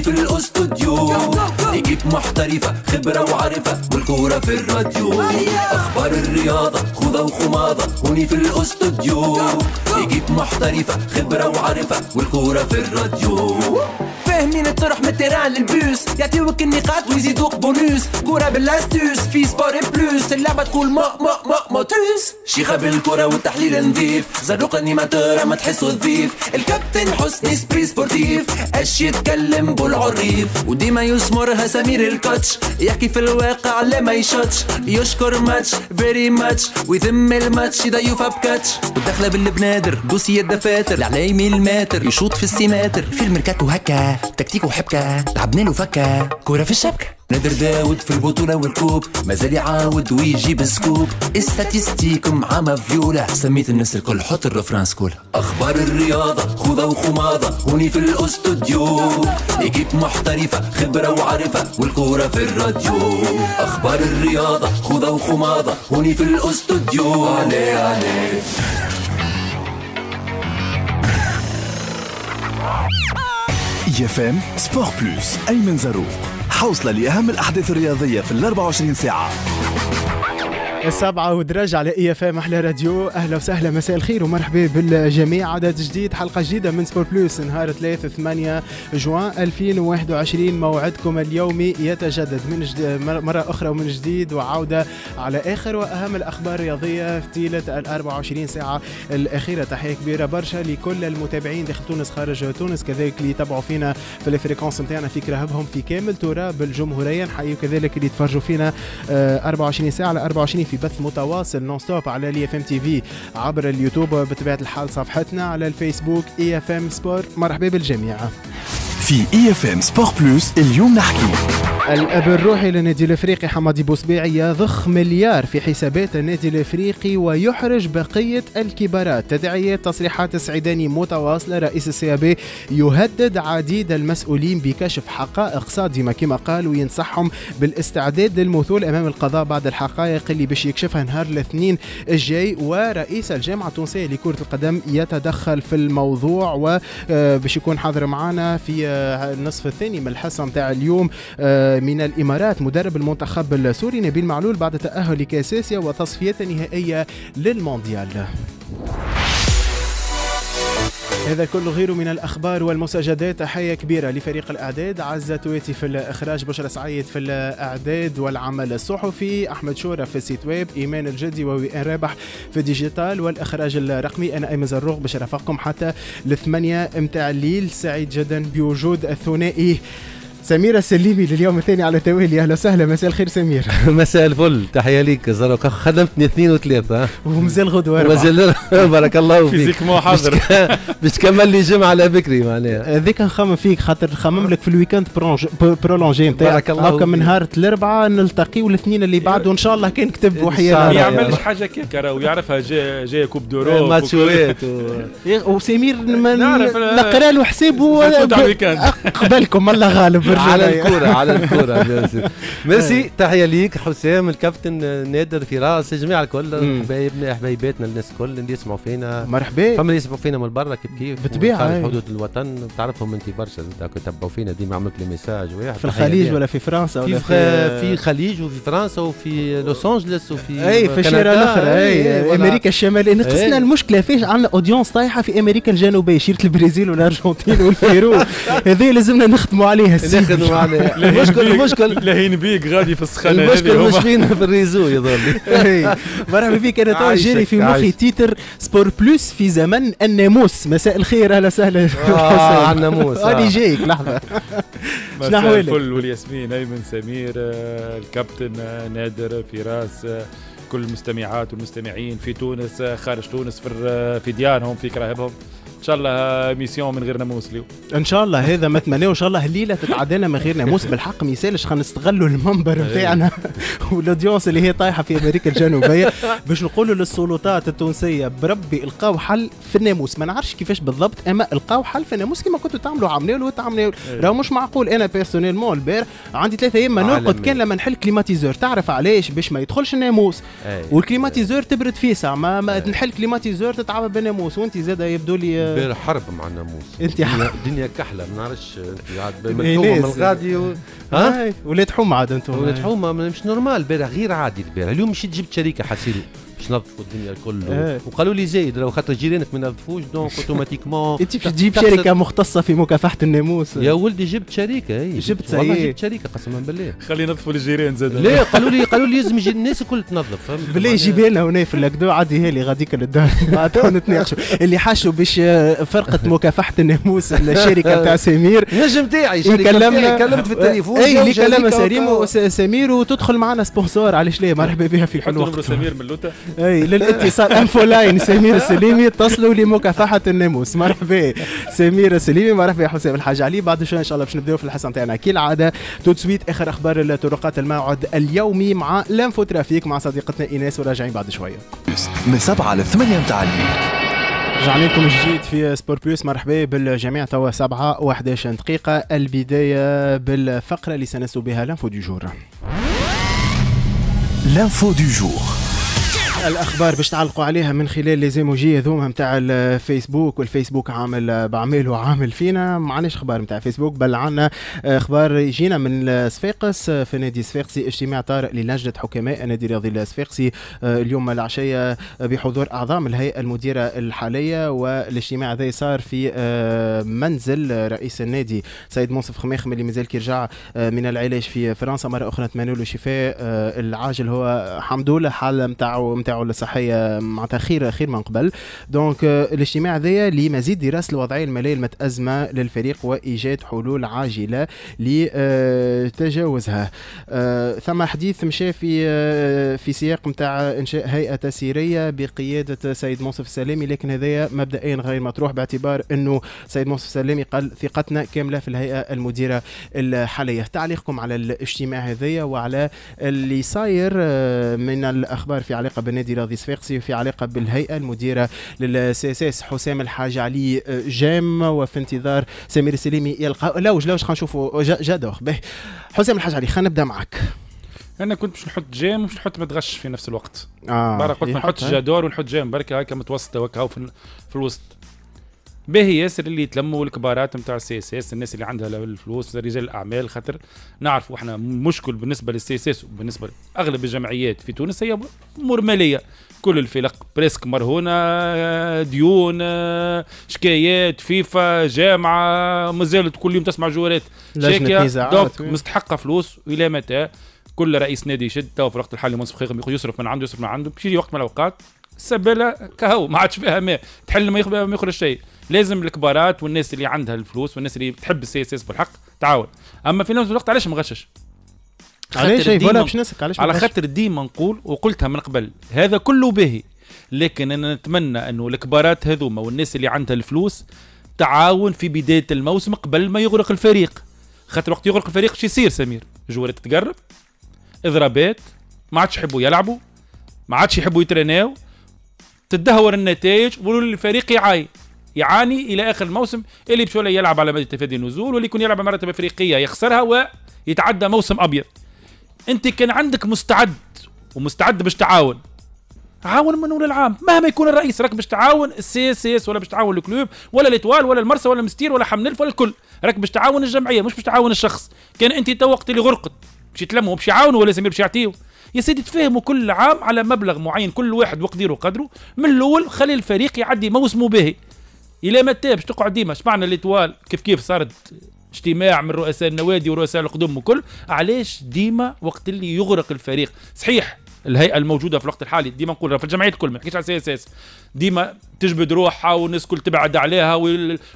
Toni für den Studio. Ja, مواهب محترفة خبرة وعرفة والكورة في الراديو أخبار الرياضة خوذة وخماضة هوني في الأستوديو نجيب محترفة خبرة وعرفة والكورة في الراديو فاهمين الطرح من التيران للبوس يعطيوك النقاط ويزيدوك بونوس كورة بالاستوس في سبور بلوس اللعبة تقول ما ما ما توس شيخة بالكرة والتحليل نظيف زروق انيماتور ما تحسوا الضيف الكابتن حسني سبري سبورتيف اش يتكلم بالعريف وديما يسمرها سنة سمير الكوتش يحكي في الواقع لا ما يشوتش يشكر ماتش فيري ماتش ويذم الماتش يضيفها بكاتش والدخله بالبنادر دوسي الدفاتر العلايمي يعني الماتر إيه يشوط في السيماتر في الميركاتو هكا تكتيكو حبكه لعبنا له فكه كوره في الشبكه نادر داود في البطولة والكوب مازال يعاود ويجيب سكوب استاتيستيك مع مافيولا سميت الناس الكل حط الرفران سكول أخبار الرياضة خوضة وخماضة هوني في الأستوديو إيكيب محترفة خبرة وعارفة والكورة في الراديو أخبار الرياضة خوضة وخماضة هوني في الأستوديو علي علي IFM سبور بلوس أيمن زاروق حوصلة لأهم الأحداث الرياضية في ال 24 ساعة السبعة ودرج على اي اف ام احلى راديو اهلا وسهلا مساء الخير ومرحبا بالجميع عدد جديد حلقة جديدة من سبور بلوس نهار 3 8 جوان 2021 موعدكم اليومي يتجدد من جديد مرة اخرى ومن جديد وعودة على اخر واهم الاخبار الرياضية في طيلة ال 24 ساعة الاخيرة تحية كبيرة برشا لكل المتابعين داخل تونس خارج تونس كذلك اللي يتابعوا فينا في الفريكونس نتاعنا في كرهبهم في كامل تراب الجمهورية نحيي كذلك اللي يتفرجوا فينا 24 آه، ساعة على 24 في بث متواصل نون ستوب على الاي اف ام تي في عبر اليوتيوب بطبيعه الحال صفحتنا على الفيسبوك اي اف ام سبور مرحبا بالجميع في اي اف ام سبور بلوس اليوم نحكي الاب الروحي للنادي الافريقي حمادي بوسبيعي يضخ مليار في حسابات النادي الافريقي ويحرج بقيه الكبارات تدعيات تصريحات السعيداني متواصله رئيس السي بي يهدد عديد المسؤولين بكشف حقائق صادمه كما قال وينصحهم بالاستعداد للمثول امام القضاء بعد الحقائق اللي باش يكشفها نهار الاثنين الجاي ورئيس الجامعه التونسيه لكره القدم يتدخل في الموضوع وباش آه، يكون حاضر معنا في آه، النصف الثاني من الحصه نتاع اليوم آه، من الامارات مدرب المنتخب السوري نبيل معلول بعد تاهل لكاس اسيا وتصفيات نهائيه للمونديال هذا كل غير من الأخبار والمساجدات تحية كبيرة لفريق الإعداد عزة تويتي في الإخراج بشرى سعيد في الإعداد والعمل الصحفي أحمد شورة في السيت ويب إيمان الجدي ووئان رابح في الديجيتال والإخراج الرقمي أنا أيمن زروق باش رافقكم حتى الثمانية متاع الليل سعيد جدا بوجود الثنائي سميرة السليمي لليوم الثاني على التوالي اهلا وسهلا مساء الخير سمير مساء الفل تحية ليك زرق خدمتني اثنين وثلاثة ومازال غدوة أربعة ومازال بارك الله فيك فيزيك مو حاضر باش تكمل لي جمعة على بكري معناها هذيك نخمم فيك خاطر نخمم لك في الويكاند برولونجي نتاعك بارك الله هكا من نهار الأربعاء نلتقي والاثنين اللي بعده وإن شاء الله كان كتب وحياة ما يعملش حاجة كيكة راهو يعرفها جاية كوب دورو ماتشوات إيه، وسمير آه، نقرا له حسابه قبلكم الله غالب على الكوره على الكوره ميرسي إيه. تحيه ليك حسام الكابتن نادر فراس الجميع الكل حبايبنا حبايباتنا الناس الكل اللي يسمعوا فينا مرحبا فما اللي يسمعوا فينا من برا كيف كيف بالطبيعه حدود الوطن تعرفهم انت برشا تبعوا فينا ديما عملت لي ميساج واحد في الخليج ولا في فرنسا ولا في في الخليج وفي فرنسا وفي لوس انجلس وفي اي في الشارع الاخر اي امريكا الشماليه نقصنا المشكله فيش عندنا اودونس طايحه في امريكا الجنوبيه شيره البرازيل والارجنتين والبيرو هذه لازمنا نخدموا عليها السي ياخذ عليه المشكل المشكل لهين بيك غادي في السخانه المشكل مش فينا في الريزو يظل إيه. مرحبا بك انا تو جاري في مخي تيتر سبور بلوس في زمن الناموس مساء الخير اهلا وسهلا اه الناموس انا جايك لحظه شنو احوالك؟ الفل والياسمين ايمن سمير آه، الكابتن آه، نادر فراس آه، كل المستمعات والمستمعين في تونس خارج تونس في ديارهم في كراهبهم ان شاء الله ميسيون من غير ناموس اليوم ان شاء الله هذا ما نتمناه وان شاء الله الليله تتعدينا من غير ناموس بالحق ما يسالش خلينا نستغلوا المنبر إيه. نتاعنا والاودينس اللي هي طايحه في امريكا الجنوبيه باش نقولوا للسلطات التونسيه بربي القاو حل في الناموس ما نعرفش كيفاش بالضبط اما القاو حل في الناموس كما كنتوا تعملوا عملوا تعملوا إيه. راه مش معقول انا مون البير عندي ثلاثة ايام ما نرقد كان لما نحل كليماتيزور تعرف علاش باش ما يدخلش الناموس إيه. والكليماتيزور تبرد فيه ساعه ما, ما نحل كليماتيزور تتعب بالناموس وانت زاد يبدو لي بير حرب مع الناموس انت الدنيا كحله ما نعرفش انت عاد من إيه، الغادي و... ها ولاد حومه عاد انتم ولاد حومه مش نورمال بير غير عادي البير اليوم مشيت جبت شريكه حسيري باش نظفوا الدنيا الكل إيه. وقالوا لي زايد لو خاطر جيرانك ما ينظفوش دونك اوتوماتيكمون انت باش تجيب شركه مختصه في مكافحه الناموس يا ولدي جبت شركه اي جبت والله إيه. جبت شركه قسما بالله خلي ينظفوا الجيران زاد لا قالوا لي قالوا لي لازم الناس الكل تنظف بالله جيب لنا هنا في الاكدو عادي هالي غاديك للدار تو نتناقشوا اللي حاشوا باش آه، فرقه مكافحه الناموس الشركه تاع سمير نجم تاعي يكلمنا كلمت في التليفون اي اللي كلمنا سليم سمير وتدخل معنا سبونسور علاش لا مرحبا بها في حلوه سمير من لوتا اي للاتصال انفو لاين سمير السليمي اتصلوا لمكافحه الناموس مرحبا سمير السليمي مرحبا يا حسام الحاج علي بعد شويه ان شاء الله باش نبداو في الحصه نتاعنا كالعاده تو سويت اخر اخبار الطرقات الموعد اليومي مع لانفو ترافيك مع صديقتنا ايناس وراجعين بعد شويه من سبعه لثمانيه نتاع الليل رجعنا لكم جديد في سبور بلوس مرحبا بالجميع توا 7 و11 دقيقة البداية بالفقرة اللي سنسلو بها لانفو دي جور لانفو دي جور الاخبار باش تعلقوا عليها من خلال لي زيموجي هذوما نتاع الفيسبوك والفيسبوك عامل بعمله عامل فينا ما عندناش اخبار نتاع فيسبوك بل عندنا اخبار يجينا من صفاقس في نادي صفاقسي اجتماع طارئ للجنه حكماء نادي رياضي الصفاقسي اليوم العشيه بحضور اعضاء الهيئه المديره الحاليه والاجتماع هذا صار في آه، منزل رئيس النادي سيد منصف خميخ اللي مازال كيرجع آه، من العلاج في فرنسا مره اخرى نتمنى له الشفاء آه، العاجل هو حمد لله حاله نتاعو نتاع نتاعو الصحيه معناتها خير خير من قبل دونك euh, الاجتماع ذي لمزيد دراسه الوضعيه الماليه المتازمه للفريق وايجاد حلول عاجله لتجاوزها euh, ثم حديث مشى في euh, في سياق نتاع انشاء هيئه تسييريه بقياده سيد منصف السلامي لكن هذايا مبدئيا غير مطروح باعتبار انه سيد منصف السلامي قال ثقتنا كامله في الهيئه المديره الحاليه تعليقكم على الاجتماع هذايا وعلى اللي صاير من الاخبار في علاقه بالنادي نادي راضي الصفاقسي في علاقه بالهيئه المديره اس اس حسام الحاج علي آه، جام وفي انتظار سمير السليمي يلقى لوج لوج خلينا نشوفوا دوخ به حسام الحاج علي خلينا نبدا معك انا كنت باش نحط جام باش نحط متغش في نفس الوقت آه برا قلت ما نحطش جادور ونحط جام برك هكا متوسطه وكا في, في الوسط باهي ياسر اللي يتلموا الكبارات نتاع السي اس اس الناس اللي عندها الفلوس رجال الاعمال خاطر نعرفوا احنا مشكل بالنسبه للسي اس اس وبالنسبه لاغلب الجمعيات في تونس هي امور ماليه كل الفلق بريسك مرهونه ديون شكايات فيفا جامعه مازالت كل يوم تسمع جوارات شكايات دونك مستحقه فلوس والى متى كل رئيس نادي يشد تو في الوقت الحالي منصف خيغم يصرف من عنده يصرف من عنده بشي وقت من الاوقات السباله كهو ما عادش فيها ماء تحل ما يخرج ما يخرج شيء لازم الكبارات والناس اللي عندها الفلوس والناس اللي تحب السي اس اس بالحق تعاون اما في نفس الوقت علاش مغشش علاش شايف ولا باش نسك علاش على خاطر ديما نقول وقلتها من قبل هذا كله باهي لكن انا نتمنى انه الكبارات هذوما والناس اللي عندها الفلوس تعاون في بدايه الموسم قبل ما يغرق الفريق خاطر وقت يغرق الفريق شو يصير سمير جوارات تتقرب اضرابات ما عادش يحبوا يلعبوا ما عادش يحبوا يترناو تدهور النتائج والفريق يعاي يعاني الى اخر الموسم اللي بشويه يلعب على مدى تفادي النزول واللي يكون يلعب مرتبه افريقيه يخسرها ويتعدى موسم ابيض انت كان عندك مستعد ومستعد باش تعاون عاون من اول العام مهما يكون الرئيس راك باش تعاون السي اس اس ولا باش تعاون الكلوب ولا الاطوال ولا المرسى ولا المستير ولا حمل ولا الكل راك باش تعاون الجمعيه مش باش تعاون الشخص كان انت تو وقت اللي غرقت باش تلموا باش يعاونوا ولا سمير باش يعطيوا يا سيدي تفاهموا كل عام على مبلغ معين كل واحد وقديره قدره من الاول خلي الفريق يعدي موسمه باهي الى ما تابش تقعد ديما شمعنا ليتوال كيف كيف صارت اجتماع من رؤساء النوادي ورؤساء القدوم وكل علاش ديما وقت اللي يغرق الفريق صحيح الهيئه الموجوده في الوقت الحالي ديما نقول في الجمعيه الكل ما نحكيش على سي اس اس ديما تجبد روحها والناس الكل تبعد عليها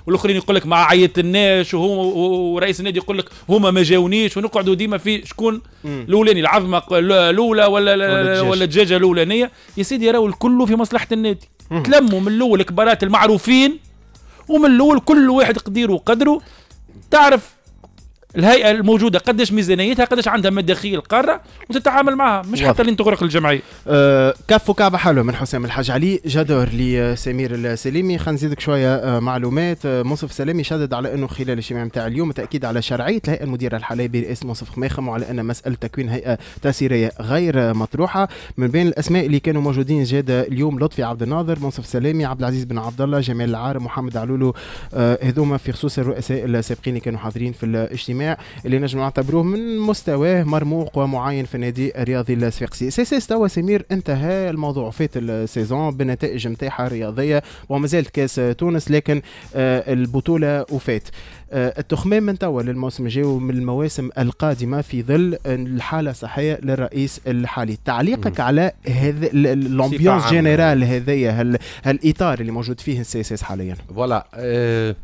والاخرين يقول لك ما عيطناش ورئيس النادي يقول لك هما ما جاونيش ونقعدوا ديما في شكون الاولاني العظمه الاولى ولا ولا الدجاجه الاولانيه يا سيدي راهو الكل في مصلحه النادي تلموا من الاول كبارات المعروفين ومن الاول كل واحد قديره وقدره تعرف الهيئه الموجوده قداش ميزانيتها قداش عندها مداخيل قاره وتتعامل معها مش واضح. حتى لين تغرق الجمعيه أه كف كعب حلو من حسام الحاج علي جدور لسمير أه، السليمي خلينا نزيدك شويه أه، معلومات أه، منصف سلامي شدد على انه خلال الاجتماع نتاع اليوم التاكيد على شرعيه الهيئه المديره الحاليه برئاسه منصف خماخم وعلى ان مساله تكوين هيئه تسييريه غير مطروحه من بين الاسماء اللي كانوا موجودين زاد اليوم لطفي عبد الناظر منصف سلامي عبد العزيز بن عبد الله جمال العار محمد علولو هذوما في خصوص الرؤساء السابقين اللي كانوا حاضرين في الاجتماع اللي نجم نعتبروه من مستواه مرموق ومعين في النادي الرياضي الصفاقسي سي سي توا سمير انتهى الموضوع فات السيزون بالنتائج نتاعها الرياضيه ومازالت كاس تونس لكن آه، البطوله وفات آه، التخمام من توا للموسم الجاي ومن المواسم القادمه في ظل الحاله الصحيه للرئيس الحالي تعليقك على هذا الامبيونس جينيرال هذايا هالاطار اللي موجود فيه السي اس حاليا فوالا آه،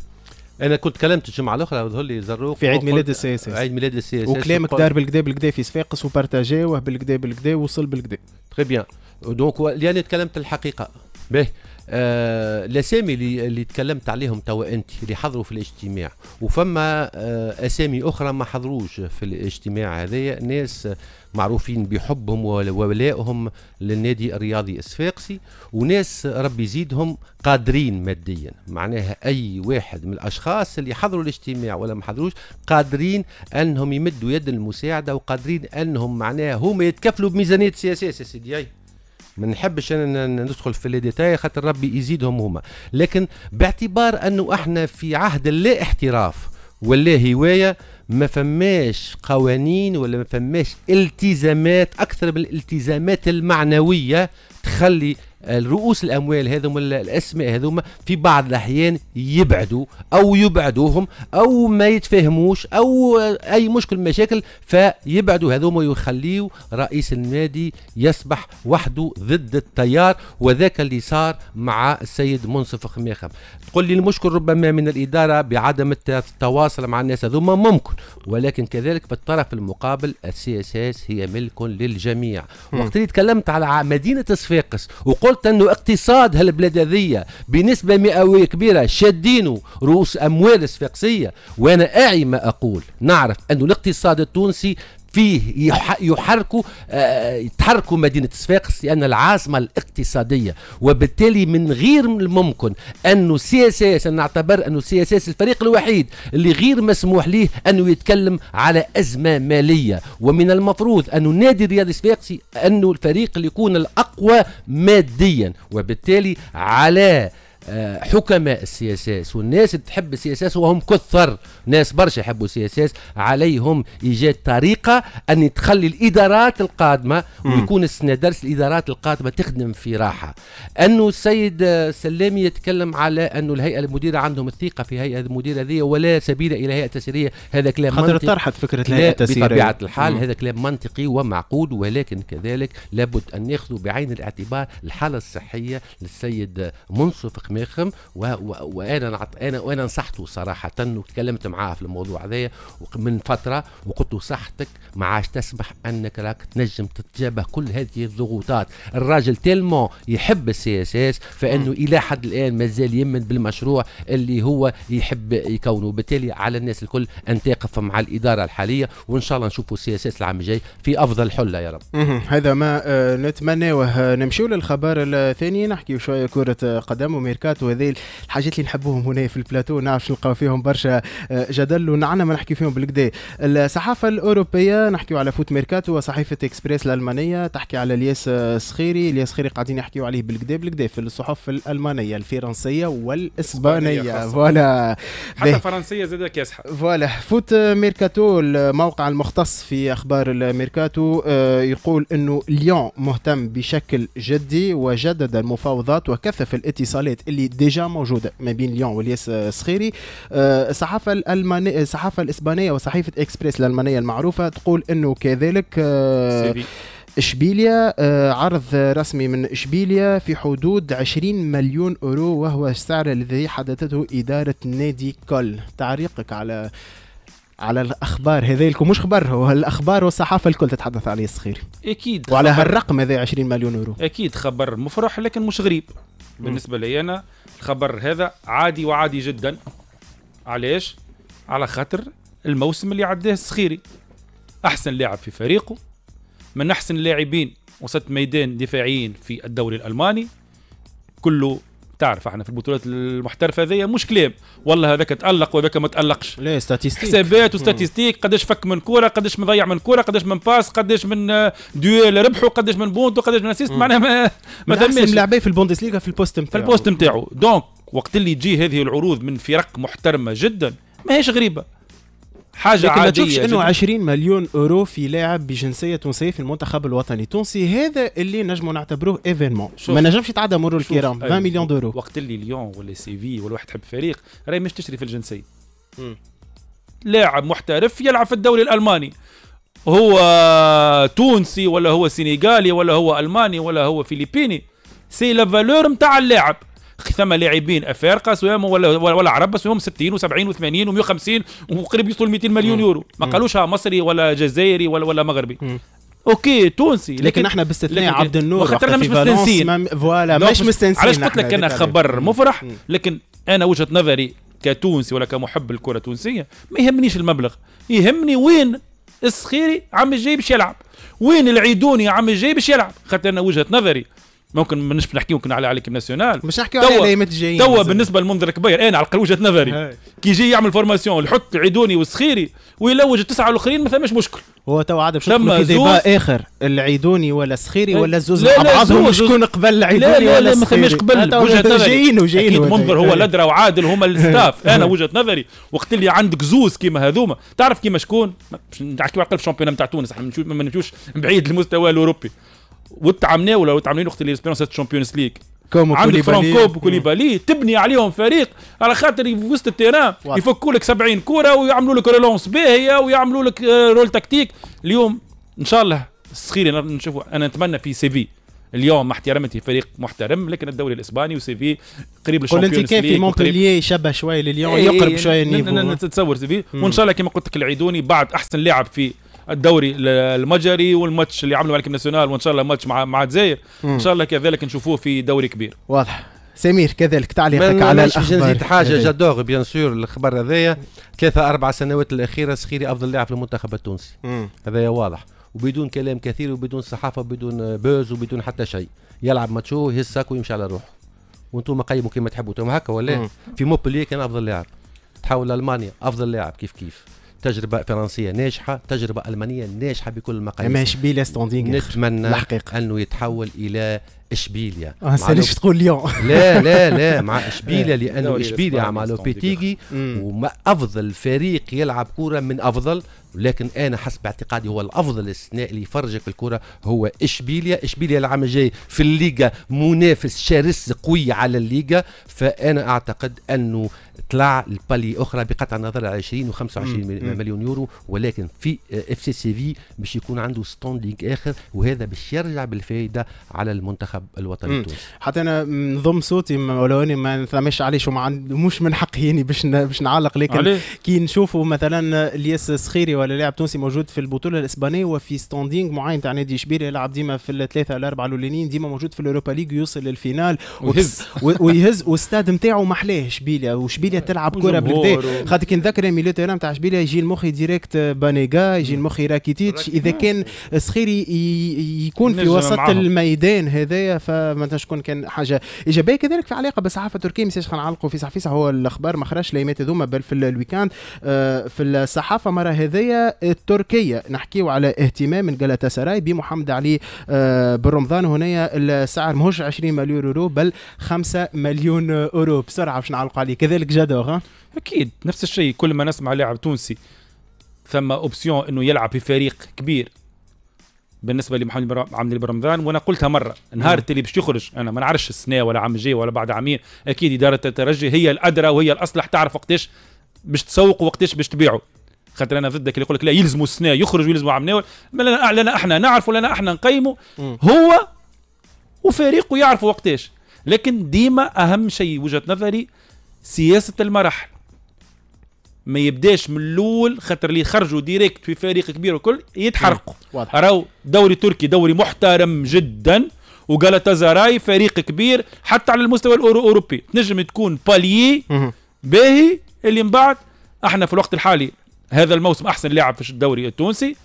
انا كنت كلمت الجمعه الاخرى ظهر لي زروق في عيد ميلاد السي اس عيد ميلاد السي اس وكلامك دار بالكدا بالكدا في صفاقس وبارتاجيوه بالكدا بالكدا وصل بالكدا تري بيان دونك يعني تكلمت الحقيقه باهي آه، الاسامي اللي, اللي تكلمت عليهم توا انت اللي حضروا في الاجتماع وفما آه اسامي اخرى ما حضروش في الاجتماع هذايا ناس معروفين بحبهم وولائهم للنادي الرياضي الصفاقسي وناس ربي يزيدهم قادرين ماديا معناها اي واحد من الاشخاص اللي حضروا الاجتماع ولا ما حضروش قادرين انهم يمدوا يد المساعده وقادرين انهم معناها هما يتكفلوا بميزانيه سياسيه سي سيدي ما نحبش انا ندخل في ديتاي خاطر ربي يزيدهم هما لكن باعتبار انه احنا في عهد اللا احتراف ولا هوايه ما فماش قوانين ولا ما فماش التزامات اكثر من الالتزامات المعنويه تخلي رؤوس الاموال هذوما الاسماء هذوما في بعض الاحيان يبعدوا او يبعدوهم او ما يتفاهموش او اي مشكل مشاكل فيبعدوا هذوما ويخليوا رئيس النادي يصبح وحده ضد التيار وذاك اللي صار مع السيد منصف خماخم تقول لي المشكل ربما من الاداره بعدم التواصل مع الناس هذوما ممكن ولكن كذلك في الطرف المقابل السي اس اس هي ملك للجميع وقت اللي تكلمت على مدينه صفاقس وقلت قلت انه اقتصاد هالبلاد هذيا بنسبة مئوية كبيرة شادينه رؤوس اموال صفاقسية وانا اعي ما اقول نعرف انه الاقتصاد التونسي فيه يحركوا آه، يتحركوا مدينة صفاقس لأن العاصمة الاقتصادية وبالتالي من غير الممكن أن سي اس اس نعتبر أن سي اس اس الفريق الوحيد اللي غير مسموح ليه أنه يتكلم على أزمة مالية ومن المفروض أن نادي الرياضي صفاقسي أنه الفريق اللي يكون الأقوى ماديا وبالتالي على آه، حكماء السياسات والناس اللي تحب السياسات وهم كثر ناس برشا يحبوا السياسات عليهم ايجاد طريقه ان تخلي الادارات القادمه ويكون السندرس الادارات القادمه تخدم في راحه انه السيد سلامي يتكلم على انه الهيئه المديره عندهم الثقه في هيئه المديره ذي ولا سبيل الى هيئه تسيريه هذا كلام منطقي طرحت فكره الهيئه التسيريه بطبيعه الحال مم. هذا كلام منطقي ومعقول ولكن كذلك لابد ان ناخذ بعين الاعتبار الحاله الصحيه للسيد منصف دماغهم وانا انا وانا نصحته صراحه وتكلمت معاه في الموضوع هذايا من فتره وقلت له صحتك ما عادش تسمح انك راك تنجم تتجابه كل هذه الضغوطات الراجل تيلمو يحب السي اس اس فانه الى حد الان مازال يمن بالمشروع اللي هو يحب يكونه وبالتالي على الناس الكل ان تقف مع الاداره الحاليه وان شاء الله نشوفوا السي اس اس العام الجاي في افضل حله يا رب هذا ما آه، نتمناه آه، نمشيو للخبر الثاني نحكيو شويه كره قدم وميركا. الميركاتو وهذه الحاجات اللي نحبوهم هنا في البلاتو نعرف نلقاو فيهم برشا آه، جدل ونعنا ما نحكي فيهم بالكدا الصحافه الاوروبيه نحكيو على فوت ميركاتو وصحيفه اكسبريس الالمانيه تحكي على الياس الصخيري آه، الياس الصخيري قاعدين يحكيو عليه بالكدا بالكدا في الصحف الالمانيه الفرنسيه والاسبانيه فوالا حتى الفرنسيه زاد كاسحه فوالا فوت ميركاتو الموقع المختص في اخبار الميركاتو آه، يقول انه ليون مهتم بشكل جدي وجدد المفاوضات وكثف الاتصالات اللي ديجا موجوده ما بين ليون والياس الصخيري آه، آه، الصحافه الالمانيه الصحافه الاسبانيه وصحيفه اكسبريس الالمانيه المعروفه تقول انه كذلك آه، اشبيليا عرض رسمي من اشبيليا في حدود 20 مليون اورو وهو السعر الذي حددته اداره نادي كول تعريقك على على الاخبار هذيك مش خبر هو الاخبار والصحافه الكل تتحدث عليه الصخير اكيد وعلى هالرقم هذا 20 مليون اورو اكيد خبر مفرح لكن مش غريب بالنسبه لي انا الخبر هذا عادي وعادي جدا علاش على خاطر الموسم اللي عداه السخيري احسن لاعب في فريقه من احسن اللاعبين وسط ميدان دفاعيين في الدوري الالماني كله تعرف احنا في البطولات المحترفه هذيا مش كلام والله هذاك تالق وهذاك ما تالقش لا ستاتيستيك حسابات وستاتيستيك قداش فك من كوره قداش مضيع من كوره قداش من باس قداش من دويل آه، ربحوا قداش من بونت وقداش من اسيست معناها ما ما ثماش لاعبين في البوندسليغا في البوست نتاعو في البوست نتاعو دونك وقت اللي تجي هذه العروض من فرق محترمه جدا ماهيش غريبه حاجه لكن عاديه ما تشوفش انه 20 مليون اورو في لاعب بجنسيه تونسيه في المنتخب الوطني التونسي هذا اللي نجموا نعتبروه ايفينمون ما نجمش يتعدى مرور الكرام 20 أيوه. مليون دورو وقت اللي ليون ولا سيفي ولا واحد تحب فريق راهي مش تشري في الجنسيه لاعب محترف يلعب في الدوري الالماني هو تونسي ولا هو سنغالي ولا هو الماني ولا هو فيليبيني سي لا فالور نتاع اللاعب ثم لاعبين افارقه سواهم ولا ولا عرب سويهم 60 و70 و80 و150 وقريب يوصل 200 مليون يورو ما قالوش مصري ولا جزائري ولا ولا مغربي اوكي تونسي لكن, لكن احنا باستثناء عبد النور خاطرنا مش مستنسين فوالا مش مستنسين علاش قلت لك انا خبر مفرح لكن انا وجهه نظري كتونسي ولا كمحب الكره التونسيه ما يهمنيش المبلغ يهمني وين الصخيري عم الجاي باش يلعب وين العيدوني عم الجاي باش يلعب خاطر انا وجهه نظري ممكن مانيش نحكي ممكن على عليك ناسيونال مش نحكي على الايامات الجايين توا بالنسبه للمنظر الكبير انا إيه، على الاقل وجهه نظري كي يجي يعمل فورماسيون يحط عيدوني وسخيري ويلوج التسعه الاخرين ما ثماش مشكل هو تو عاد باش في ديبا اخر العيدوني ولا سخيري إيه. ولا الزوز مع بعضهم شكون قبل العيدوني ولا لا ما ثماش قبل وجهه نظري جايين وجايين اكيد منظر هو لدرا وعادل هما الستاف انا وجهه نظري وقت اللي عندك زوز كيما هذوما تعرف كيما شكون نحكيو على الشامبيون نتاع تونس احنا ما نمشيوش بعيد المستوى الاوروبي وتعمناه ولا وتعاملين اللي ليسبيرونس الشامبيونز ليج عندك فرانكوب وكوليبالي تبني عليهم فريق على خاطر في وسط التيران يفكوا لك 70 كره ويعملوا لك ريلونس باهيه ويعملوا لك آه، رول تكتيك اليوم ان شاء الله سخيري نشوفوا انا نتمنى في سيفي اليوم مع احترامتي فريق محترم لكن الدوري الاسباني وسيفي قريب للشامبيونز انت كان في مونبلييه شبه شويه لليون إيه، يقرب شويه النيفو تتصور سيفي وان شاء الله كما قلت لك العيدوني بعد احسن لاعب في الدوري المجري والماتش اللي عمله عليك ناسيونال وان شاء الله ماتش مع مع الجزائر ان شاء الله كذلك نشوفوه في دوري كبير واضح سمير كذلك تعليقك على الاخبار نزيد حاجه جادوغ بيان سور الخبر هذايا ثلاثة أربع سنوات الأخيرة سخيري أفضل لاعب في المنتخب التونسي هذايا واضح وبدون كلام كثير وبدون صحافة وبدون بوز وبدون حتى شيء يلعب ماتشو يهسك ويمشي على روحه وانتم قيموا كما تحبوا هكا ولا في موبلي كان أفضل لاعب تحول لألمانيا أفضل لاعب كيف كيف تجربه فرنسيه ناجحه تجربه المانيه ناجحه بكل المقاييس اما اشبيليا ستوندينغ نتمنى الحقيقه انه يتحول الى اشبيليا ما آه، ساليش تقول ليون لا لا لا مع اشبيليا لانه اشبيليا مع لوبيتيغي وما افضل فريق يلعب كوره من افضل ولكن انا حسب اعتقادي هو الافضل الاستثناء اللي يفرجك الكره هو اشبيليا اشبيليا العام الجاي في الليغا منافس شرس قوي على الليغا فانا اعتقد انه طلع البالي اخرى بقطع النظر على 20 و25 مليون يورو ولكن في اف سي سي في باش يكون عنده ستاندينغ اخر وهذا باش يرجع بالفائده على المنتخب الوطني التونسي حتى انا نضم صوتي ولو اني ما نثمش عليه وما مش من حقي يعني باش باش نعلق لكن كي نشوفوا مثلا الياس سخيري ولا لاعب تونسي موجود في البطوله الاسبانيه وفي ستاندينغ معين تاع نادي شبيري يلعب ديما في الثلاثه الاربعه الاولانيين ديما موجود في الاوروبا ليج يوصل للفينال ويهز ويهز والستاد نتاعو ما احلاه شبيليا وشبيليا تلعب كره بالكدا خاطر كي نذكر الميليو تيران تاع اشبيليا يجي المخي ديريكت بانيغا يجي المخي راكيتيتش اذا كان سخيري يكون في وسط الميدان هذايا فما شكون كان حاجه ايجابيه كذلك في علاقه بالصحافه التركيه مش نعلقوا في صحفي هو الاخبار ما خرجش ليمات هذوما بل في الويكاند آه، في الصحافه مره هذايا التركيه نحكيو على اهتمام من جلاتا سراي بمحمد علي آه، بالرمضان هنا السعر ماهوش 20 مليون يورو بل 5 مليون اورو بسرعه باش نعلقوا عليه كذلك جا جدوى اكيد نفس الشيء كل ما نسمع لاعب تونسي ثم اوبسيون انه يلعب في فريق كبير بالنسبه لمحمد عبد برمضان وانا قلتها مره نهار اللي باش يخرج انا ما نعرفش السنه ولا عام الجاي ولا بعد عامين اكيد اداره الترجي هي الادرى وهي الاصلح تعرف وقتاش باش تسوق وقتاش باش تبيعه خاطر انا ضدك اللي يقول لك لا يلزموا السنه يخرج ويلزموا عام ناول لنا, اعلن احنا نعرف لنا احنا نقيمه هو وفريقه يعرفوا وقتاش لكن ديما اهم شيء وجهه نظري سياسه المراحل ما يبداش من الاول خاطر اللي خرجوا ديريكت في فريق كبير وكل يتحرقوا واضح راهو دوري تركي دوري محترم جدا وغالاتازاراي فريق كبير حتى على المستوى الاوروبي تنجم تكون باليي باهي اللي من بعد احنا في الوقت الحالي هذا الموسم احسن لاعب في الدوري التونسي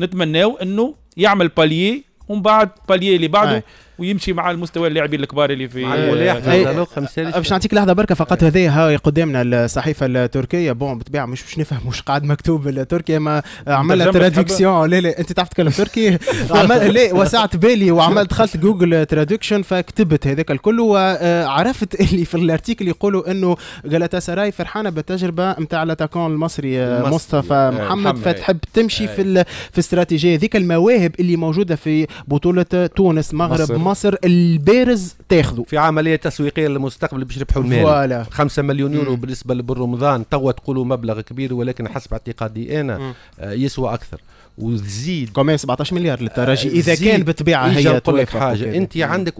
نتمناو انه يعمل باليي ومن بعد باليي اللي بعده ويمشي مع المستوى اللاعبين الكبار اللي في إيه، إيه، باش نعطيك لحظه بركه فقط هذه ها قدامنا الصحيفه التركيه بون بالطبيعه مش باش نفهم واش قاعد مكتوب التركي ما عملت ترادكسيون لا لا انت تعرف تتكلم تركي عمل لا وسعت بالي وعملت دخلت جوجل ترادكشن فكتبت هذاك الكل وعرفت اللي في الارتيكل يقولوا انه جلاتا سراي فرحانه بالتجربه نتاع لاتاكون آه، المصري مصطفى إيه، محمد فتحب تمشي في في الاستراتيجيه هذيك المواهب اللي موجوده في بطوله تونس مغرب مصر البارز تاخذه في عمليه تسويقيه للمستقبل باش يربحوا المال فوالا 5 مليون يورو بالنسبه لبرمضان توا تقولوا مبلغ كبير ولكن حسب اعتقادي انا آه يسوى اكثر وتزيد كمان 17 مليار للترجي آه، اذا كان بالطبيعه هي حاجه انت عندك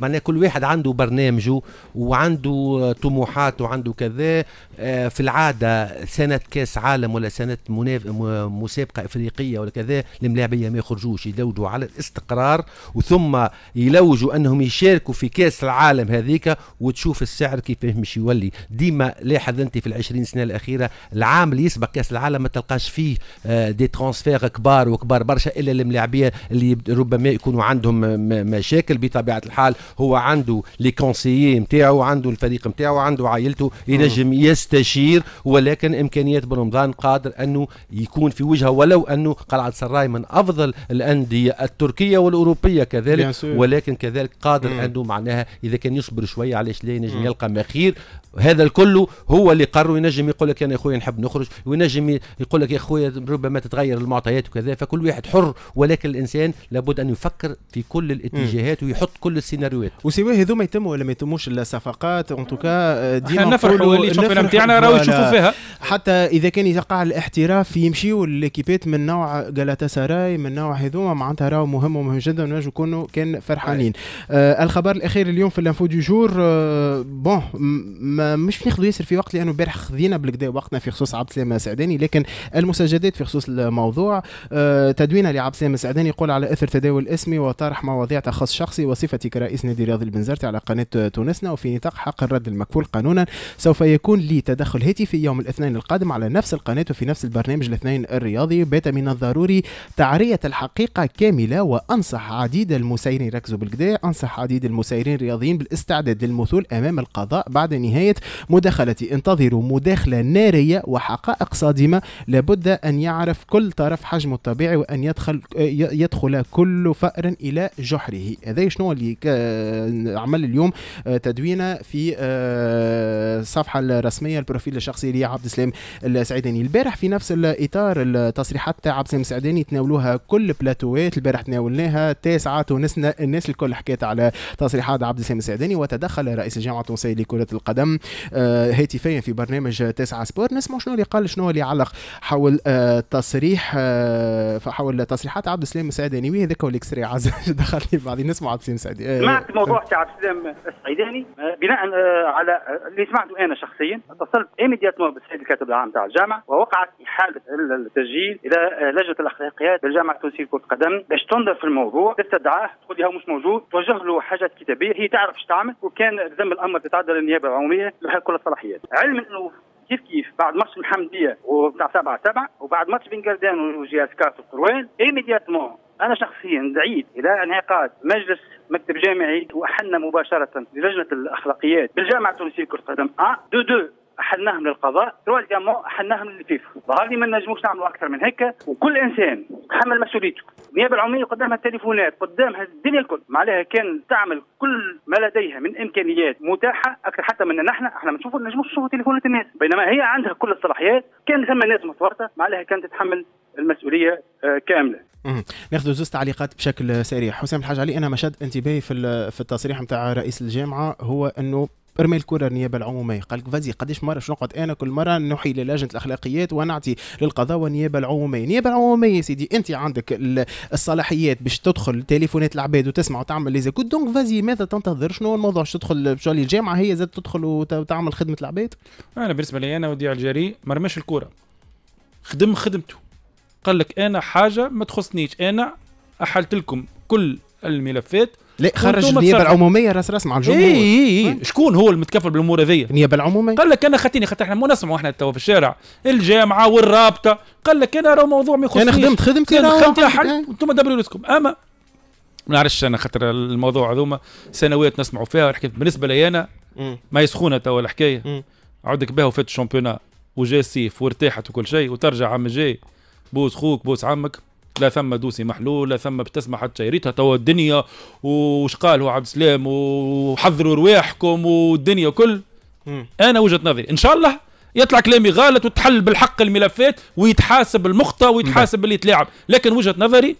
معناها كل واحد عنده برنامجه وعنده طموحات وعنده كذا آه، في العاده سنه كاس عالم ولا سنه مناف... مسابقه افريقيه ولا كذا الملاعبيه ما يخرجوش يلوجوا على الاستقرار وثم يلوجوا انهم يشاركوا في كاس العالم هذيك وتشوف السعر كيف مش يولي ديما لاحظ انت في العشرين سنه الاخيره العام اللي يسبق كاس العالم ما تلقاش فيه دي آه، ترانسفير كبار وكبار برشا الا الملاعبيه اللي ربما يكونوا عندهم مشاكل بطبيعه الحال هو عنده لي كونسيي نتاعو عنده الفريق نتاعو عنده عائلته ينجم يستشير ولكن امكانيات بن رمضان قادر انه يكون في وجهه ولو انه قلعه سراي من افضل الانديه التركيه والاوروبيه كذلك ولكن كذلك قادر مم. انه معناها اذا كان يصبر شويه علاش لا ينجم يلقى مخير هذا الكل هو اللي قرر ينجم يقول لك انا اخويا نحب نخرج وينجم يقول لك يا اخويا ربما تتغير المعطيات وكذا فكل واحد حر ولكن الانسان لابد ان يفكر في كل الاتجاهات ويحط كل السيناريو وسويت وسواه هذوما يتموا ولا ما يتموش الصفقات ان توكا آه، ديما نفرحوا اللي الشامبيون نتاعنا راهو يشوفوا فيها حتى اذا كان يقع الاحتراف يمشيوا الاكيبات من نوع جالاتا سراي من نوع هذوما معناتها راهو مهم ومهم جدا ونجم يكونوا كان فرحانين آه الخبر الاخير اليوم في الانفو دي جور آه بون مش ناخذ ياسر في وقت لانه البارح خذينا بالكدا وقتنا في خصوص عبد السلام السعداني لكن المسجدات في خصوص الموضوع آه تدوينه لعبد السلام السعداني يقول على اثر تداول اسمي وطرح مواضيع تخص شخصي وصفتي كرئيس نادي رياض البنزرتي على قناه تونسنا وفي نطاق حق الرد المكفول قانونا سوف يكون لي تدخل هاتفي يوم الاثنين القادم على نفس القناه وفي نفس البرنامج الاثنين الرياضي بات من الضروري تعريه الحقيقه كامله وانصح عديد المسيرين ركزوا بالكدا انصح عديد المسيرين الرياضيين بالاستعداد للمثول امام القضاء بعد نهايه مداخلتي انتظروا مداخله ناريه وحقائق صادمه لابد ان يعرف كل طرف حجمه الطبيعي وان يدخل يدخل كل فأر الى جحره هذا شنو اللي عمل اليوم آه، تدوينه في الصفحه آه، الرسميه البروفيل الشخصي لعبد السلام السعيداني البارح في نفس الاطار التصريحات تاع عبد السلام السعيداني تناولوها كل بلاتوات البارح تناولناها تسعات ونسنا الناس الكل حكيت على تصريحات عبد السلام السعيداني وتدخل رئيس الجامعه التونسيه لكره القدم آه، هاتفيا في برنامج تسعة سبور نسمع شنو اللي قال شنو اللي علق حول تصريح حول تصريحات عبد السلام السعيداني وهذاك هو عزيز دخل لي بعدين نسمع عبد السلام السعيداني اثرت موضوع تاع عبد السلام السعيداني بناء آه، على آه، اللي سمعته انا شخصيا اتصلت ايميدياتمون بالسيد الكاتب العام تاع الجامعه ووقعت احاله التسجيل الى آه، لجنه الاخلاقيات بالجامعه التونسيه لكره القدم باش تنظر في الموضوع تستدعاه تقول لي مش موجود توجه له حاجات كتابيه هي تعرف ايش تعمل وكان ذم الامر تتعدى للنيابه العموميه لها كل الصلاحيات علم انه كيف كيف بعد ماتش الحمديه وبتاع 7 7 وبعد ماتش بن وجياس كاس القروان ايميدياتمون انا شخصيا دعيت الى انعقاد مجلس مكتب جامعي واحنا مباشره للجنه الاخلاقيات بالجامعه التونسيه لكره القدم ا دو دو احناهم للقضاء تروال جامو للفيفا وهذه لي ما نجموش نعملوا اكثر من هيك وكل انسان تحمل مسؤوليته النيابه العموميه قدامها التليفونات قدامها الدنيا الكل معناها كان تعمل كل ما لديها من امكانيات متاحه اكثر حتى من نحن احنا ما نشوفوا نجموش نشوفوا تليفونات الناس بينما هي عندها كل الصلاحيات كان ثم ناس متورطه معناها كانت تتحمل المسؤوليه آه، كامله ناخذ زوز تعليقات بشكل سريع حسام الحاج علي انا ما شد انتباهي في في التصريح نتاع رئيس الجامعه هو انه ارمي الكره النيابه العموميه قال لك فازي قداش مره شنو نقعد انا كل مره نحي للجنه الاخلاقيات ونعطي للقضاء والنيابه العموميه النيابه العموميه يا سيدي انت عندك الصلاحيات باش تدخل تليفونات العباد وتسمع وتعمل لي زيكوت دونك فازي ماذا تنتظر شنو الموضوع باش تدخل بشالي الجامعه هي زاد تدخل وتعمل خدمه العباد انا بالنسبه لي انا وديع الجري ما رماش الكره خدم خدمته قال لك انا حاجه ما تخصنيش انا احلت لكم كل الملفات لا خرج النيابه العموميه راس راس مع الجمهور اي اي اي طيب. شكون هو المتكفل بالامور هذيا النيابه العموميه قال لك انا خاتيني خاطر احنا مو نسمعوا احنا توا في الشارع الجامعه والرابطه قال لك انا راه موضوع ما يخصنيش انا خدمت خدمتي انا خدمت حل وانتم دبروا رزقكم اما ما نعرفش انا خاطر الموضوع هذوما سنوات نسمعوا فيها الحكايه بالنسبه لي انا ما يسخونه توا الحكايه عودك بها وفات الشامبيونات وجا السيف وارتاحت وكل شيء وترجع عام جاي بوس خوك بوس عمك لا ثم دوسي محلول لا ثم بتسمع حتى ريتها توا الدنيا وش قال هو عبد السلام وحذروا رواحكم والدنيا كل انا وجهه نظري ان شاء الله يطلع كلامي غلط وتحل بالحق الملفات ويتحاسب المخطئ ويتحاسب اللي تلاعب لكن وجهه نظري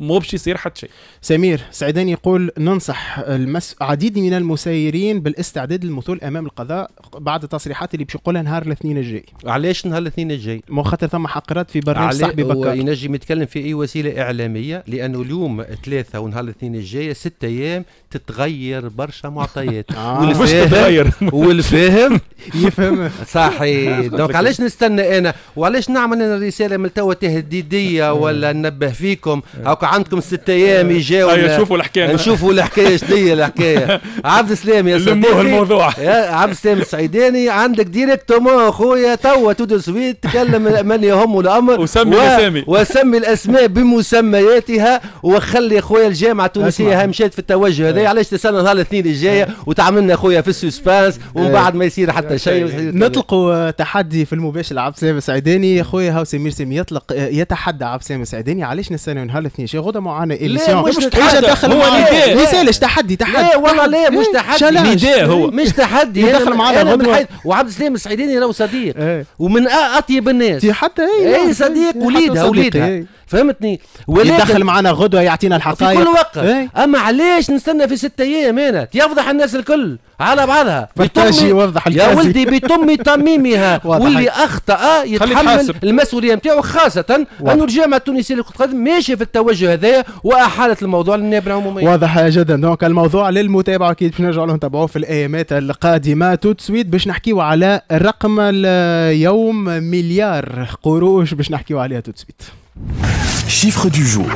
مو باش يصير حتى شيء سمير سعدان يقول ننصح المس... عديد من المسيرين بالاستعداد للمثول امام القضاء بعد التصريحات اللي باش يقولها نهار الاثنين الجاي علاش نهار الاثنين الجاي مو خاطر ثم حقرات في برنامج صاحبي بكر ينجم يتكلم في اي وسيله اعلاميه لانه اليوم ثلاثه ونهار الاثنين الجاي ست ايام تتغير برشا معطيات والفاهم والفاهم يفهم صحيح دونك علاش نستنى انا وعلاش نعمل انا رساله من تهديديه ولا ننبه فيكم إيه. هاكا عندكم ست ايام إيه. يجاو نشوفوا الحكايه نشوفوا الحكايه شنو هي الحكايه عبد السلام يا لموه الموضوع يا عبد السلام السعيداني عندك ديريكتومون اخويا توا تو دو سويت تكلم من يهمه الامر وسمي الاسامي وسمي الاسماء بمسمياتها وخلي اخويا الجامعه التونسيه مشات في التوجه هذا إيه. علاش تستنى نهار الاثنين الجايه لنا اخويا في السسبانس ومن بعد ما يصير حتى شيء نطلقوا تحدي في المباشر عبد السلام السعيداني اخويا هاو سمير سامي يطلق يتحدى عبد السلام السعيداني علاش نستنى هالاثنين شي غدا إيه معانا ايميسيون مش تحدي هو نداء ما يسالش تحدي تحدي ليه والله ليه مش تحدي نداء هو مش تحدي دخل معانا غدا وعبد السلام السعيديني لو صديق إيه. ومن اطيب الناس حتى إيه؟ اي صديق وليدها وليدها فهمتني ولكن يدخل معنا غدوه يعطينا الحقائق في كل وقت ايه؟ اما علاش نستنى في ستة ايام انا يفضح الناس الكل على بعضها بتمي يوضح يا ولدي بتم تميمها واللي اخطا يتحمل المسؤوليه نتاعو خاصه انه الجامعه التونسيه لكره القدم ماشيه في التوجه هذايا واحالت الموضوع للنائب العمومي واضح جدا دونك الموضوع للمتابعه اكيد باش نرجعوا له نتابعوه في الايامات القادمه تو سويت باش نحكيو على رقم اليوم مليار قروش باش نحكيو عليها تو سويت Chiffre du jour.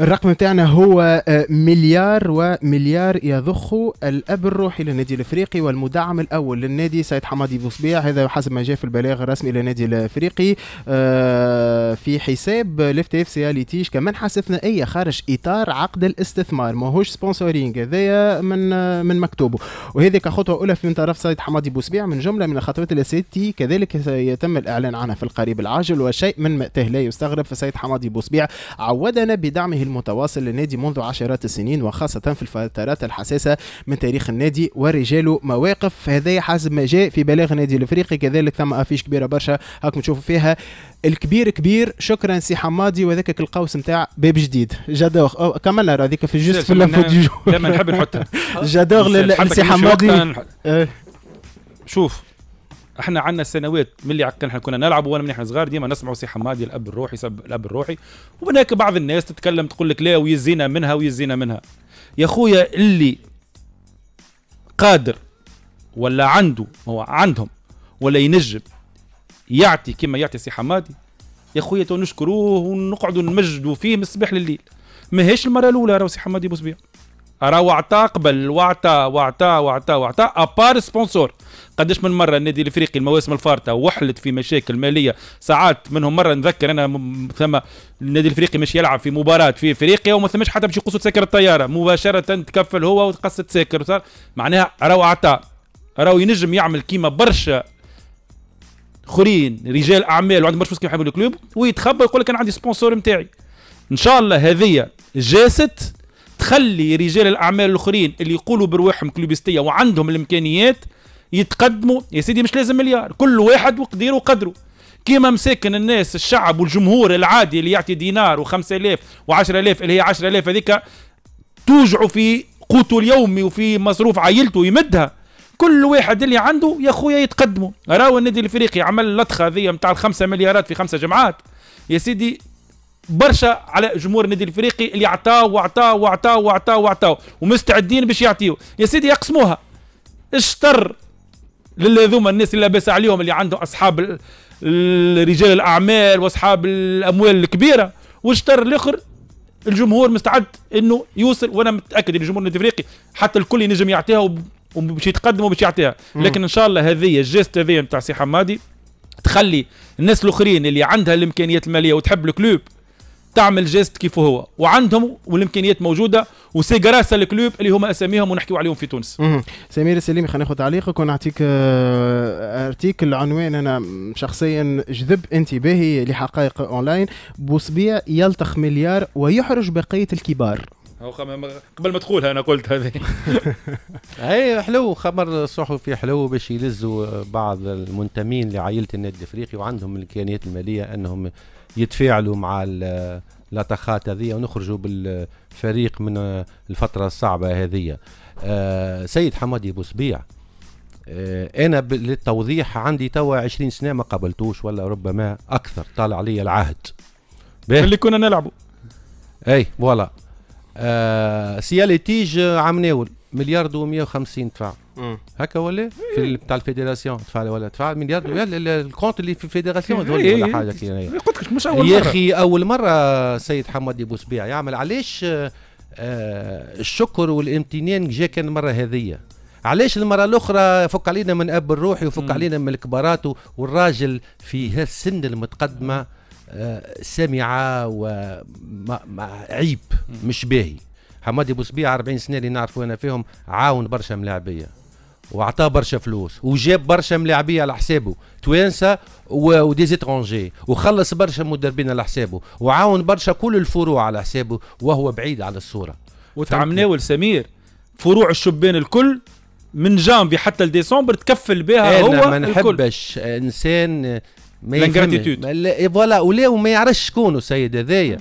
الرقم تاعنا هو آه، مليار ومليار يضخ الاب الروحي للنادي الافريقي والمدعم الاول للنادي سيد حمادي بوصبيع هذا حسب ما جاء في البلاغ الرسمي للنادي الافريقي آه، في حساب لفت اف سي ليتيش كمنحه استثنائيه خارج اطار عقد الاستثمار ماهوش سبونسورينغ هذايا من آه، من مكتوبه وهذه كخطوه اولى من طرف سيد حمادي بوصبيع من جمله من الخطوات التي كذلك سيتم الاعلان عنها في القريب العاجل وشيء من ماته لا يستغرب فسيد حمادي بوصبيع عودنا بدعمه المتواصل للنادي منذ عشرات السنين وخاصة في الفترات الحساسة من تاريخ النادي ورجاله مواقف هذا حسب ما جاء في بلاغ النادي الافريقي كذلك ثم افيش كبيره برشا هاكم تشوفوا فيها الكبير كبير شكرا سي حمادي وذاك القوس نتاع باب جديد جادوغ كملنا هذيك في جوست في لافو دي جو نحب نحطها جادوغ سي حمادي إيه. شوف احنا عندنا سنوات من اللي احنا كنا نلعب وانا من احنا صغار ديما نسمعوا سي حمادي الاب الروحي سب الاب الروحي وهناك بعض الناس تتكلم تقول لك لا ويزينا منها ويزينا منها يا خويا اللي قادر ولا عنده هو عندهم ولا ينجم يعطي كما يعطي سي حمادي يا خويا تو نشكروه ونقعدوا نمجدوا فيه من الصباح لليل ماهيش المره الاولى راهو سي حمادي بوسبيع راه وعطى قبل وعطى وعطى وعطى وعطى ابار سبونسور قداش من مره النادي الافريقي المواسم الفارطه وحلت في مشاكل ماليه ساعات منهم مره نذكر انا ثم النادي الافريقي مش يلعب في مباراه في افريقيا وما ثمش حتى باش يقصوا تسكر الطياره مباشره تكفل هو وتقص تسكر وصار معناها راهو عطى راهو ينجم يعمل كيما برشا اخرين رجال اعمال وعندهم برشا فلوس كيما يحبوا الكلوب ويتخبى يقول لك انا عندي سبونسور نتاعي ان شاء الله هذه جاست تخلي رجال الاعمال الاخرين اللي يقولوا برواحهم كلوبستيه وعندهم الامكانيات يتقدموا يا سيدي مش لازم مليار كل واحد وقديره وقدره كيما مساكن الناس الشعب والجمهور العادي اللي يعطي دينار و5000 و10000 اللي هي 10000 هذيك توجعوا في قوته اليومي وفي مصروف عائلته يمدها كل واحد اللي عنده يا خويا يتقدموا راهو النادي الافريقي عمل اللطخه هذه نتاع الخمسة مليارات في خمسة جمعات يا سيدي برشا على جمهور النادي الافريقي اللي عطاه وعطاه وعطاه وعطاه وعطاه ومستعدين باش يعطيو يا سيدي يقسموها اشطر للذوما الناس اللي لاباس عليهم اللي عندهم اصحاب رجال الاعمال واصحاب الاموال الكبيره واشطر الاخر الجمهور مستعد انه يوصل وانا متاكد ان الجمهور الافريقي حتى الكل ينجم يعطيها وباش يتقدم وباش يعطيها لكن ان شاء الله هذه الجيست هذه نتاع سي حمادي تخلي الناس الاخرين اللي عندها الامكانيات الماليه وتحب الكلوب تعمل جيست كيف هو وعندهم والامكانيات موجوده وسي جراس الكلوب اللي هما اساميهم ونحكيو عليهم في تونس سمير السليمي خلينا ناخذ تعليقك ونعطيك آه، ارتيكل عنوان انا شخصيا جذب انتباهي لحقائق اونلاين بوصبيع يلطخ مليار ويحرج بقيه الكبار هو قبل ما تقولها انا قلت هذه اي حلو خبر صحفي حلو باش يلزوا بعض المنتمين لعائله النادي الافريقي وعندهم الامكانيات الماليه انهم يتفاعلوا مع اللطخات هذه ونخرجوا بالفريق من الفترة الصعبة هذه آه، سيد حمادي صبيع آه، انا للتوضيح عندي توا 20 سنه ما قابلتوش ولا ربما اكثر طال علي العهد اللي كنا نلعبوا اي فوالا آه سيالي تيج عم ناول مليار و150 دفع هكا ولا في بتاع الفيدراسيون دفع ولا دفع مليار الكونت اللي في الفيدراسيون إيه، ولا إيه، حاجه كي قلت لك مش اول مره يا اخي اول مره سيد حمادي بوسبيع يعمل علاش آه،, آه الشكر والامتنان جا كان المره هذيا علاش المره الاخرى فك علينا من اب الروحي وفك علينا من الكبارات والراجل في هالسن المتقدمه آه سمعه وعيب مش باهي حمادي بوسبيع 40 سنه اللي نعرفوا انا فيهم عاون برشا ملاعبيه واعطاه برشا فلوس وجاب برشا ملاعبيه على حسابه توانسه وديزيترونجي وخلص برشا مدربين على حسابه وعاون برشا كل الفروع على حسابه وهو بعيد على الصوره وتعمناول سمير فروع الشبان الكل من جانفي حتى لديسمبر تكفل بها هو ما نحبش انسان ما يفهمش إيه، فوالا ولا وما يعرفش شكون السيد هذايا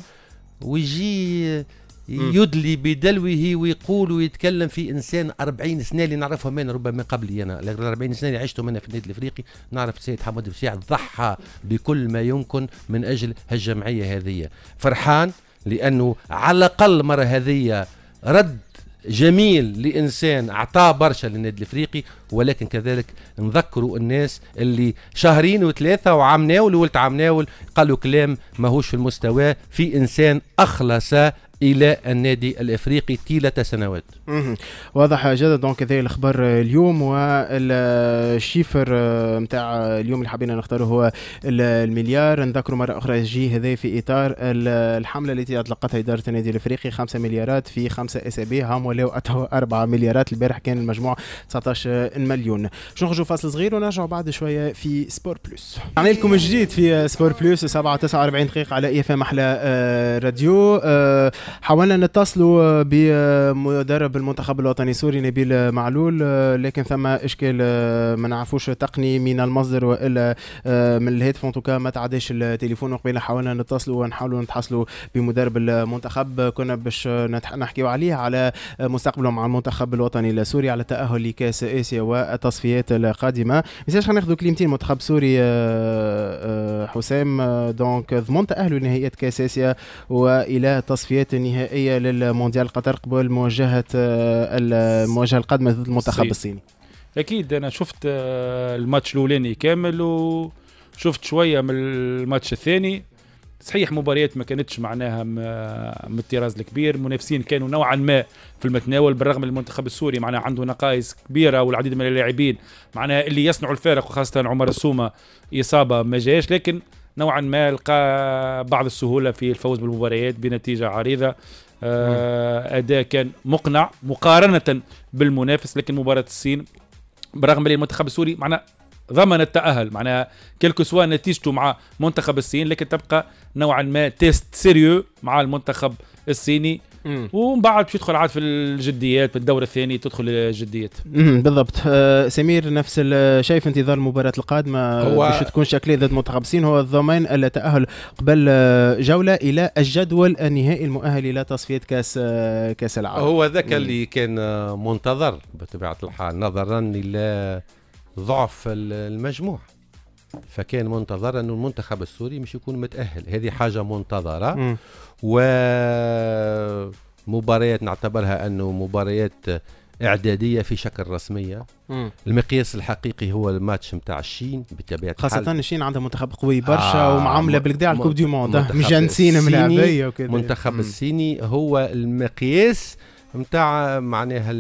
ويجي يدلي بدلوه ويقول ويتكلم في انسان 40 سنه اللي نعرفهم انا ربما قبلي انا 40 سنه اللي عشتهم انا في النادي الافريقي نعرف السيد حمود الفسيع ضحى بكل ما يمكن من اجل هالجمعيه هذه فرحان لانه على الاقل مره هذه رد جميل لانسان اعطاه برشا للنادي الافريقي ولكن كذلك نذكروا الناس اللي شهرين وثلاثه وعم ناول وولد عم ناول قالوا كلام ماهوش في المستوى في انسان اخلص الى النادي الافريقي طيله سنوات. واضح جدا دونك هذا الاخبار اليوم والشيفر نتاع آه، اليوم اللي حبينا نختاره هو المليار نذكر مره اخرى جي هذا في اطار الحمله التي اطلقتها اداره النادي الافريقي 5 مليارات في 5 اسابيع هم ولاو 4 مليارات البارح كان المجموع 19 مليون. نخرجوا فاصل صغير ونرجعوا بعد شويه في سبور بلس. عمل لكم جديد في سبور بلس 7 49 دقيقه على اف ام احلى آه، راديو آه، حاولنا نتصلوا بمدرب المنتخب الوطني السوري نبيل معلول لكن ثم اشكال ما نعرفوش تقني من المصدر والا آه، من الهاتف ان ما تعداش التليفون وقبيل حاولنا نتصلوا ونحاولوا نتحصلوا بمدرب المنتخب كنا باش نحكيو عليه على مستقبله مع المنتخب الوطني السوري على التاهل لكاس اسيا والتصفيات القادمه مازالش ناخذ كلمتين منتخب سوري حسام دونك ضمن تاهله لنهائيات كاس اسيا والى تصفيات النهائيه للمونديال قطر قبل مواجهه آه، المواجهه القادمه ضد المنتخب الصيني اكيد انا شفت آه، الماتش الاولاني كامل وشفت شويه من الماتش الثاني صحيح مباريات ما كانتش معناها من الطراز آه، الكبير المنافسين كانوا نوعا ما في المتناول بالرغم المنتخب السوري معناها عنده نقائص كبيره والعديد من اللاعبين معناها اللي يصنعوا الفارق وخاصه عمر السومه اصابه ما جاش لكن نوعا ما لقى بعض السهوله في الفوز بالمباريات بنتيجه عريضه آه، اداء كان مقنع مقارنه بالمنافس لكن مباراه الصين برغم ان المنتخب السوري معنا ضمن التاهل معناها كلكو سوا نتيجته مع منتخب الصين لكن تبقى نوعا ما تيست سيريو مع المنتخب الصيني ومن بعد باش يدخل عاد في الجديات بالدور الثاني تدخل الجديات بالضبط آه سمير نفس شايف انتظار المباراه القادمه هو... باش تكون شكلية ضد متخبصين هو الضمان التاهل قبل آه، جوله الى الجدول النهائي المؤهل الى تصفيه كاس آه، كاس العالم هو ذاك اللي كان آه، منتظر بطبيعه الحال نظرا الى ضعف المجموعه فكان منتظر انه المنتخب السوري مش يكون متاهل هذه حاجه منتظره م. ومباريات نعتبرها انه مباريات اعداديه في شكل رسميه مم. المقياس الحقيقي هو الماتش نتاع الشين بطبيعه الحال خاصه الشين عندها منتخب قوي برشا آه ومعامله بالكدا على الكوب دي موند مجانسين ملاعبية العبيه المنتخب الصيني هو المقياس نتاع معناها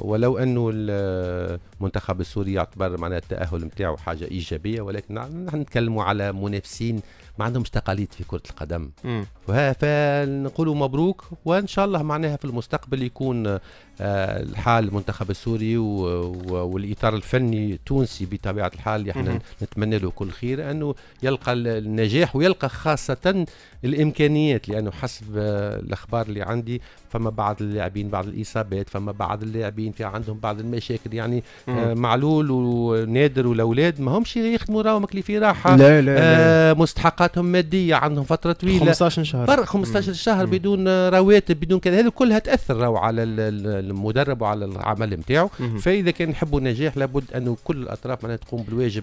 ولو انه المنتخب السوري يعتبر معناها التاهل نتاعو حاجه ايجابيه ولكن نحن نتكلموا على منافسين ما عندهمش تقاليد في كره القدم فنقولوا مبروك وان شاء الله معناها في المستقبل يكون آه، الحال المنتخب السوري والاطار الفني التونسي بطبيعه الحال اللي احنا نتمنى له كل خير انه يلقى النجاح ويلقى خاصه الامكانيات لانه حسب آه، الاخبار اللي عندي فما بعض اللاعبين بعض الاصابات فما بعض اللاعبين في عندهم بعض المشاكل يعني آه، مم. معلول ونادر والاولاد ما همش يخدموا راهم في راحه لا لا, لا. مستحقاتهم ماديه عندهم فتره طويله 15 شهر 15 شهر بدون رواتب بدون كذا هذه كلها تاثر على المدرب وعلى العمل نتاعو فاذا كان نحبوا النجاح لابد انه كل الاطراف معناها تقوم بالواجب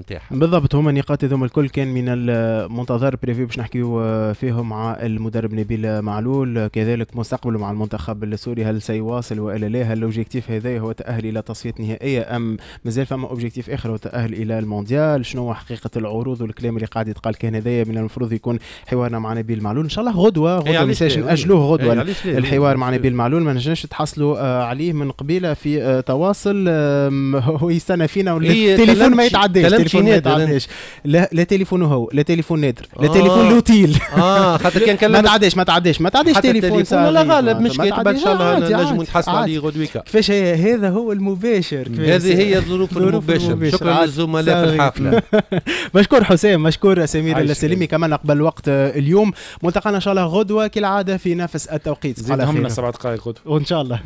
نتاعها آه، آه، بالضبط هما النقاط هذوما الكل كان من المنتظر بريفي باش نحكيو آه، فيهم مع المدرب نبيل معلول كذلك مستقبله مع المنتخب السوري هل سيواصل والا لا هل الاوبجيكتيف هذا هو تاهل الى تصفيات نهائيه ام مازال فما اوبجيكتيف اخر هو تاهل الى المونديال شنو هو حقيقه العروض والكلام اللي قاعد يتقال كان هذايا من المفروض يكون حوارنا مع نبيل معلول ان شاء الله غدوه غدوه إيه، ما ناجلوه إيه، غدوه الحوار مع إيه. نبيل معلول ما نجمش تحصل نتصلوا آه، عليه من قبيله في آه، تواصل هو يستنى فينا ولا التليفون ما يتعداش التليفون ما يتعداش لا لا تليفون هو لا تليفون نادر لا آه. تليفون لوتيل اه خاطر كان كلمت ما تعداش ما تعداش ما تعداش تليفون لا غالب مش كاتب ان شاء الله نجموا نتحصلوا عليه غدويكا كيفاش هذا هو المباشر هذه هي الظروف المباشر شكرا للزملاء في الحفله مشكور حسام مشكور سمير السليمي كمان قبل وقت اليوم ملتقانا ان شاء الله غدوه كالعاده في نفس التوقيت زيدهم لنا سبع دقائق غدوه وان شاء الله